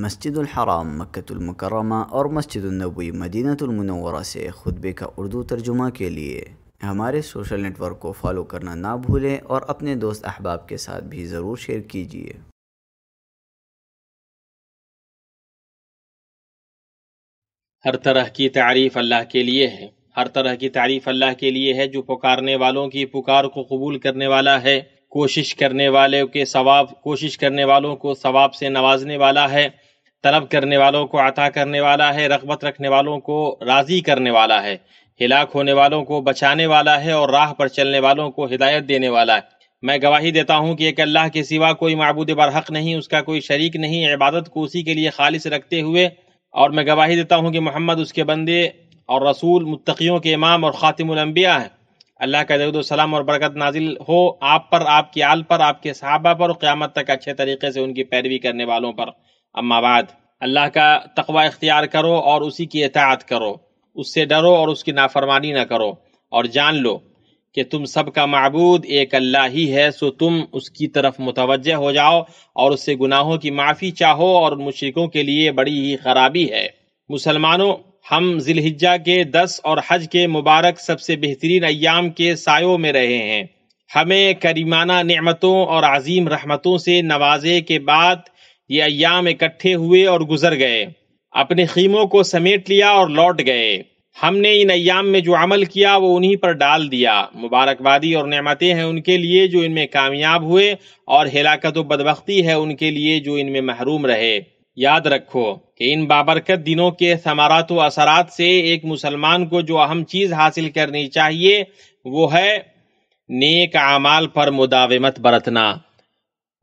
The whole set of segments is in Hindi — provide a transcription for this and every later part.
मस्जिद हराम मक्का और मस्जिद नबी मदीना से खुतबे का उर्दू तर्जुमा के लिए हमारे सोशल नेटवर्क को फॉलो करना ना भूलें और अपने दोस्त अहबाब के साथ भी ज़रूर शेयर कीजिए हर तरह की तारीफ अल्लाह के लिए है हर तरह की तारीफ अल्लाह के लिए है जो पुकारने वालों की पुकार को कबूल करने वाला है कोशिश करने वाले के सवाब कोशिश करने वालों को सवाब से नवाजने वाला है तलब करने वालों को अता करने वाला है रगबत रखने वालों को राज़ी करने वाला है हिलाक होने वालों को बचाने वाला है और राह पर चलने वालों को हिदायत देने वाला है मैं गवाही देता हूँ कि एक अल्लाह के सिवा कोई मबूद हक नहीं उसका कोई शरीक नहीं इबादत को उसी के लिए खालिश रखते हुए और मैं गवाही देता हूँ कि मोहम्मद उसके बंदे और रसूल मुतकीयों के इमाम और ख़ातिमबिया हैं अल्लाह का जरूर सलाम और बरकत नाजिल हो आप पर आपकी आल पर आपके सहाबा पर और क़्यामत तक अच्छे तरीके से उनकी पैरवी करने वालों पर अम्माबाद अल्लाह का तकवा इख्तियार करो और उसी की एतात करो उससे डरो और उसकी नाफरमानी ना करो और जान लो कि तुम सबका मबूद एक अल्लाह ही है सो तुम उसकी तरफ मुतवजह हो जाओ और उससे गुनाहों की माफ़ी चाहो और मुशरकों के लिए बड़ी ही खराबी है मुसलमानों हम जिलहिज्जा के दस और हज के मुबारक सबसे बेहतरीन अयाम के सायों में रहे हैं हमें करीमाना नमतों और अजीम रहमतों से नवाजे के बाद ये अयाम इकट्ठे हुए और गुजर गए अपने खीमों को समेट लिया और लौट गए हमने इन अयाम में जो अमल किया वो उन्हीं पर डाल दिया मुबारकबादी और नमतें हैं उनके लिए जो इनमें कामयाब हुए और हिलाकत बदबख्ती है उनके लिए जो इनमें महरूम रहे याद रखो कि इन बाबरकत दिनों के समारात व असरात से एक मुसलमान को जो अहम चीज़ हासिल करनी चाहिए वो है नेक अमाल पर मुदावमत बरतना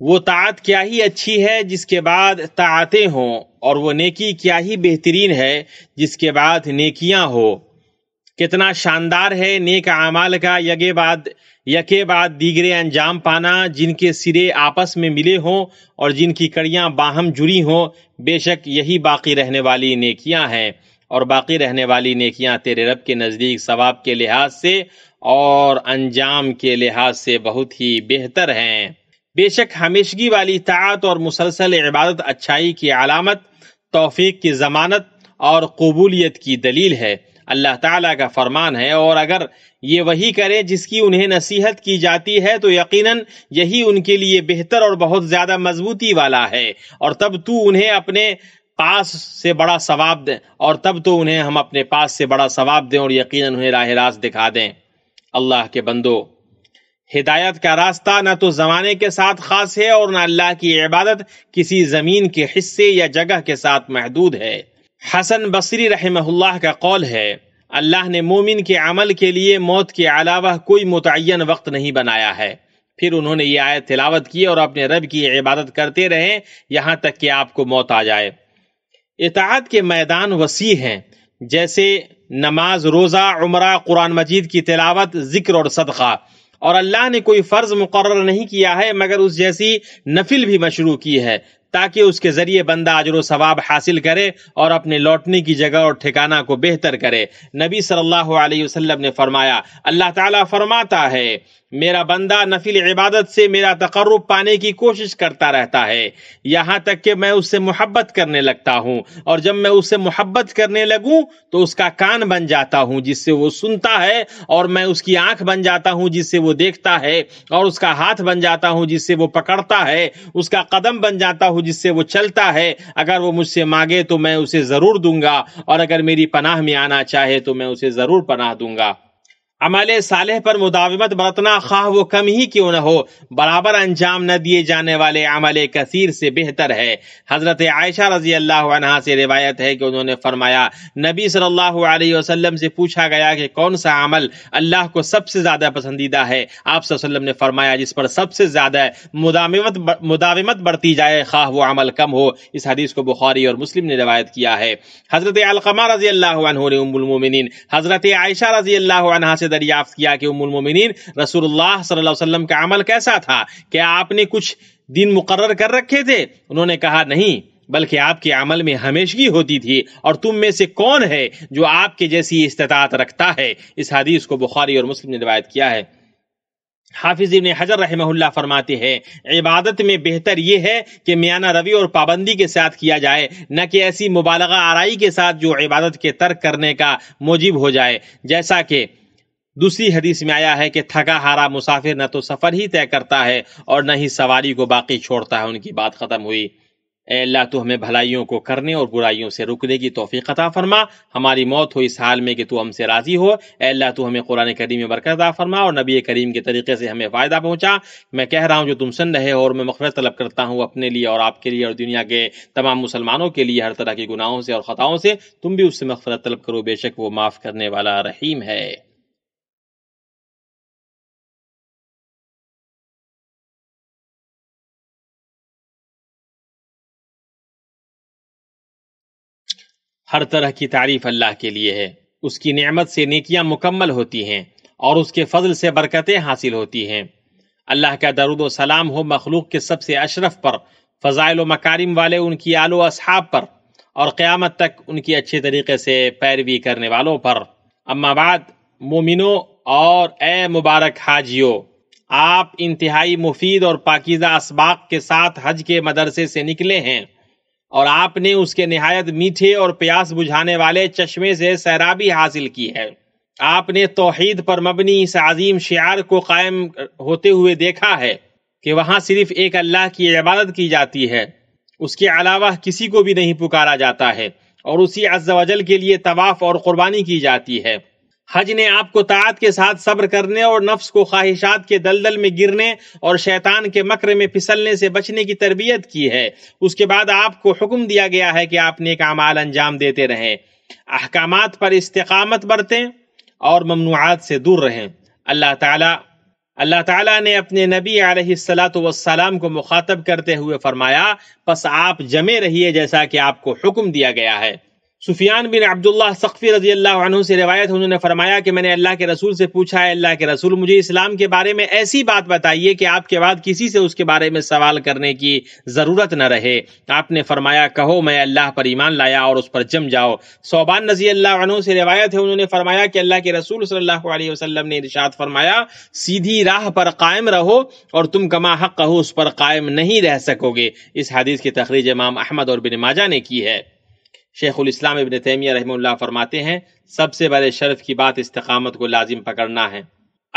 वो तात क्या ही अच्छी है जिसके बाद तातें हों और वो नेकी क्या ही बेहतरीन है जिसके बाद नेकियां हो कितना शानदार है नेक आमाल का यगे बाद यके बाद दीगरे अंजाम पाना जिनके सिरे आपस में मिले हों और जिनकी कड़ियाँ बाहम जुड़ी हों बेशक यही बाकी रहने वाली नेकियां हैं और बाकी रहने वाली नेकियां तेरे रब के नज़दीक सवाब के लिहाज से और अंजाम के लिहाज से बहुत ही बेहतर हैं बेशक हमेशगी वाली तात और मुसलसल इबादत अच्छाई की अलामत तोफ़ी की ज़मानत और कबूलियत की दलील है अल्लाह ताला का फरमान है और अगर ये वही करें जिसकी उन्हें नसीहत की जाती है तो यकीनन यही उनके लिए बेहतर और बहुत ज़्यादा मजबूती वाला है और तब तू उन्हें अपने पास से बड़ा सवाब दें और तब तो उन्हें हम अपने पास से बड़ा सवाब दें और यकीनन उन्हें राह रास्त दिखा दें अल्लाह के बंदो हिदायत का रास्ता न तो ज़माने के साथ ख़ास है और ना अल्लाह की इबादत किसी ज़मीन के हिस्से या जगह के साथ महदूद है हसन बसरी रहमहुल्लाह का कौल है अल्लाह ने मोमिन के अमल के लिए मौत के अलावा कोई मुतन वक्त नहीं बनाया है फिर उन्होंने ये आयत तिलावत की और अपने रब की इबादत करते रहे यहाँ तक कि आपको मौत आ जाए इतात के मैदान वसी हैं जैसे नमाज रोज़ा उम्र कुरान मजीद की तिलावत जिक्र और सदक़ा और अल्लाह ने कोई फ़र्ज मुकर नहीं किया है मगर उस जैसी नफिल भी मशरू की है ताकि उसके जरिए बंदा अजर सवाब हासिल करे और अपने लौटने की जगह और ठिकाना को बेहतर करे नबी सल्लल्लाहु अलैहि वसल्लम ने फरमाया अल्लाह ताला फरमाता है मेरा बंदा नफिल इबादत से मेरा तकर्रब पाने की कोशिश करता रहता है यहाँ तक कि मैं उससे मोहब्बत करने लगता हूँ और जब मैं उससे मोहब्बत करने लगूँ तो उसका कान बन जाता हूँ जिससे वो सुनता है और मैं उसकी आंख बन जाता हूँ जिससे वो देखता है और उसका हाथ बन जाता हूँ जिससे वो पकड़ता है उसका कदम बन जाता हूँ हूँ जिससे वो चलता है अगर वो मुझसे मांगे तो मैं उसे जरूर दूंगा और अगर मेरी पनाह में आना चाहे तो मैं उसे जरूर पनाह दूंगा अमल साले पर मुदावमत बरतना खा वो कम ही क्यों न हो बराबर अंजाम न दिए जाने वाले अमल कसीर से बेहतर है हजरत आयशा रजी अल्लाह से रिवायत है कि उन्होंने फरमाया नबी सल्लल्लाहु अलैहि वसल्लम से पूछा गया कि कौन सा अमल अल्लाह को सबसे ज़्यादा पसंदीदा है आप वसल्लम ने फरमाया जिस पर सबसे ज़्यादा मुदावत मुदावमत बरती जाए खा वो अमल कम हो इस हदीस को बुखारी और मुस्लिम ने रिवायत किया है हजरत अलकमा रजी अल्लाह हजरत आयशा रजी अल्लाह से दरियाफ्त किया कि उमुल मोमिनीन रसूलुल्लाह सल्लल्लाहु अलैहि वसल्लम का अमल कैसा था क्या आपने कुछ दिन मुकर्र कर रखे थे उन्होंने कहा नहीं बल्कि आपके अमल में हमेशगी होती थी और तुम में से कौन है जो आपके जैसी इस्तात रखता है इस हदीस को बुखारी और मुस्लिम ने रिवायत किया है हाफिज इब्ने हजर रहमहुल्ला फरमाते हैं इबादत में बेहतर यह है कि मियाना रवि और पाबंदी के साथ किया जाए न कि ऐसी मुबालगा आरई के साथ जो इबादत के तर्क करने का मुजिब हो जाए जैसा कि दूसरी हदीस में आया है कि थका हारा मुसाफिर न तो सफर ही तय करता है और न ही सवारी को बाकी छोड़ता है उनकी बात खत्म हुई अल्लाह तो हमें भलाइयों को करने और बुराइयों से रुकने की तोफ़ी अता फरमा हमारी मौत हो इस हाल में कि तू हमसे राज़ी हो अल्लाह तो हमें कुरान करीम में बरकत अता फरमा और नबी करीम के तरीके से हमें फ़ायदा पहुँचा मैं कह रहा हूँ जो तुम सुन रहे हो और मैं मफरत तलब करता हूँ अपने लिए और आपके लिए और दुनिया के तमाम मुसलमानों के लिए हर तरह के गुनाहों से और ख़ताओं से तुम भी उससे मफरत तलब करो बेशक वो माफ़ करने वाला रहीम है हर तरह की तारीफ अल्लाह के लिए है उसकी नेमत से नेकियां मुकम्मल होती हैं और उसके फजल से बरकतें हासिल होती हैं अल्लाह का दरुद सलाम हो मखलूक के सबसे अशरफ पर फ़जाइल मकारिम वाले उनकी आलो असहाब पर और क़्यामत तक उनकी अच्छे तरीके से पैरवी करने वालों पर अम्माबाद मोमिनो और ए मुबारक हाजियो आप इंतहाई मुफीद और पाकिज़ा इसबाक के साथ हज के मदरसे से निकले हैं और आपने उसके नहायत मीठे और प्यास बुझाने वाले चश्मे से सैराबी हासिल की है आपने तोहहीद पर मबनी इस अजीम शार को कायम होते हुए देखा है कि वहाँ सिर्फ एक अल्लाह की इबादत की जाती है उसके अलावा किसी को भी नहीं पुकारा जाता है और उसी अज वजल के लिए तवाफ़ और क़ुरबानी की जाती है हज ने आपको तात के साथ सब्र करने और नफ्स को ख्वाहिशात के दलदल में गिरने और शैतान के मकर में फिसलने से बचने की तरबियत की है उसके बाद आपको हुक्म दिया गया है कि आप नेक अमाल अंजाम देते रहें अहकाम पर इस्तकामत बरतें और ममनुआत से दूर रहें अल्लाह ताला अल्लाह ताला ने अपने नबी सलाम को मुखातब करते हुए फरमाया बस आप जमे रहिए जैसा कि आपको हुक्म दिया गया है सुफियान बिन अब्दुल्ला सख्फी रजी अल्लाह से रवायत उन्होंने फरमाया कि मैंने अल्लाह के रसूल से पूछा है अल्लाह के रसूल मुझे इस्लाम के बारे में ऐसी बात बताइए कि आपके बाद किसी से उसके बारे में सवाल करने की ज़रूरत न रहे आपने फरमाया कहो मैं अल्लाह पर ईमान लाया और उस पर जम जाओ सोबान रजी अल्लाह से रवायत है उन्होंने फरमाया कि अल्लाह के रसूल सल्लल्लाहु ने इर्शाद फरमाया सीधी राह पर कायम रहो और तुम कमा हक कहो उस पर कायम नहीं रह सकोगे इस हदीस की तखरीज इमाम अहमद और बिन माजा ने की है शेखुलस्लाम इबन तैमिया रहमल्ला फरमाते हैं सबसे बड़े शरफ की बात इस तकामत को लाजिम पकड़ना है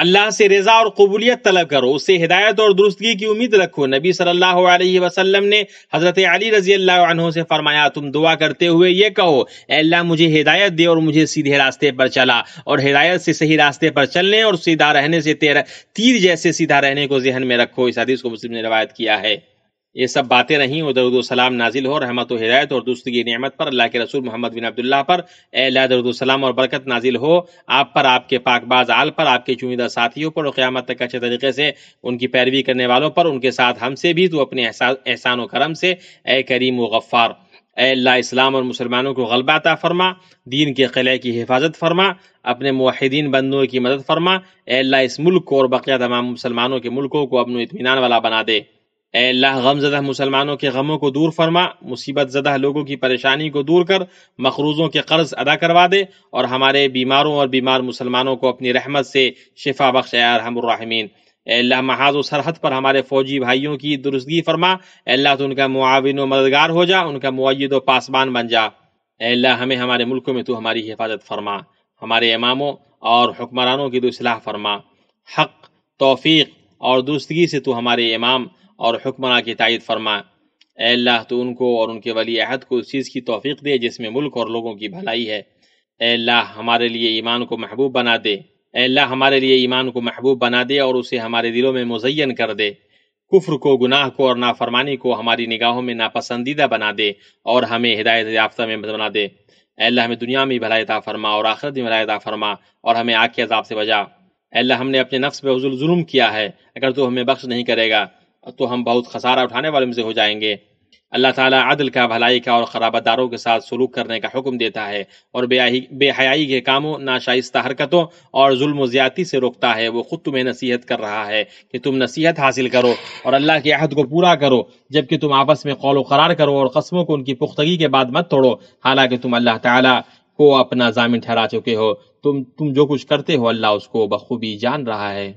अल्लाह से रजा और कबूलियत तलब करो उससे हिदायत और दुरुस्तगी की उम्मीद रखो नबी सल्लल्लाहु अलैहि वसल्लम ने हज़रत अली रजी अल्लाह से फरमाया तुम दुआ करते हुए ये कहो अल्लाह मुझे हिदायत दे और मुझे सीधे रास्ते पर चला और हिदायत से सही रास्ते पर चलने और सीधा रहने से तेरा तीर जैसे सीधा रहने को जहन में रखो इस हदीस को मुस्लिम ने रवायत किया है ये सब बातें रहीं और दरुद सलाम नाजिल हो रहमत व हिदायत और दूसरी की नियमत पर अल्लाह के रसूल मोहम्मद बिन अब्दुल्ला पर अला दरुद सलाम और बरकत नाजिल हो आप पर आपके पाकबाज आल पर आपके चुनिंदा साथियों पर और क़्यामत तक अच्छे तरीके से उनकी पैरवी करने वालों पर उनके साथ हमसे भी तो अपने एहसान व करम से ए करीम व गफ़ार अल्लाह इस्लाम और मुसलमानों को गलबा अता फरमा दीन के किले की हिफाजत फरमा अपने माहिदीन बंदों की मदद फरमा अल्लाह इस मुल्क को और बकिया तमाम मुसलमानों के मुल्कों को अपने इतमान वाला बना दे अल्लाह गम जदा मुसलमानों के गमों को दूर फरमा मुसीबत जदा लोगों की परेशानी को दूर कर मखरूजों के कर्ज अदा करवा दे और हमारे बीमारों और बीमार मुसलमानों को अपनी रहमत से शिफा बख्श हमराहमीन अल्लाह महाज सरहद पर हमारे फौजी भाइयों की दुरुस्तगी फरमा अल्लाह तो उनका मुआविन व मददगार हो जा उनका मुद व पासबान बन जा अल्लाह हमें हमारे मुल्कों में तो हमारी हिफाजत फरमा हमारे इमामों और हुक्मरानों की तो असलाह फरमा हक तोफ़ी और दुरुस्तगी से तो हमारे इमाम और हुक्मर की तायद फरमा अल्लाह तो उनको और उनके वली अहद को उस चीज़ की तोफ़ी दे जिसमें मुल्क और लोगों की भलाई है अल्लाह हमारे लिए ईमान को महबूब बना दे अल्लाह हमारे लिए ईमान को महबूब बना दे और उसे हमारे दिलों में मुजैन कर दे कुफ्र को गुनाह को और नाफरमानी को हमारी निगाहों में नापसंदीदा बना दे और हमें हिदायत याफ्ता में बना दे अल्लाह हमें दुनिया में भलायता फरमा और आखिरत में भलायता फरमा और हमें आग के अजाब से बजा अल्लाह हमने अपने नफ्स पर हजूल जुल्म किया है अगर तो हमें बख्श नहीं करेगा तो हम बहुत खसारा उठाने वाले में से हो जाएंगे अल्लाह ताला अदल का भलाई का और खराबादारों के साथ सलूक करने का हुक्म देता है और बेहयाई के कामों नाशाइस्ता हरकतों और जुल्म ज़्यादती से रोकता है वो ख़ुद तुम्हें नसीहत कर रहा है कि तुम नसीहत हासिल करो और अल्लाह के अहद को पूरा करो जबकि तुम आपस में कौल करार करो और कस्मों को उनकी पुख्तगी के बाद मत तोड़ो हालांकि तुम अल्लाह ताला को अपना जामिन ठहरा चुके हो तुम तुम जो कुछ करते हो अल्लाह उसको बखूबी जान रहा है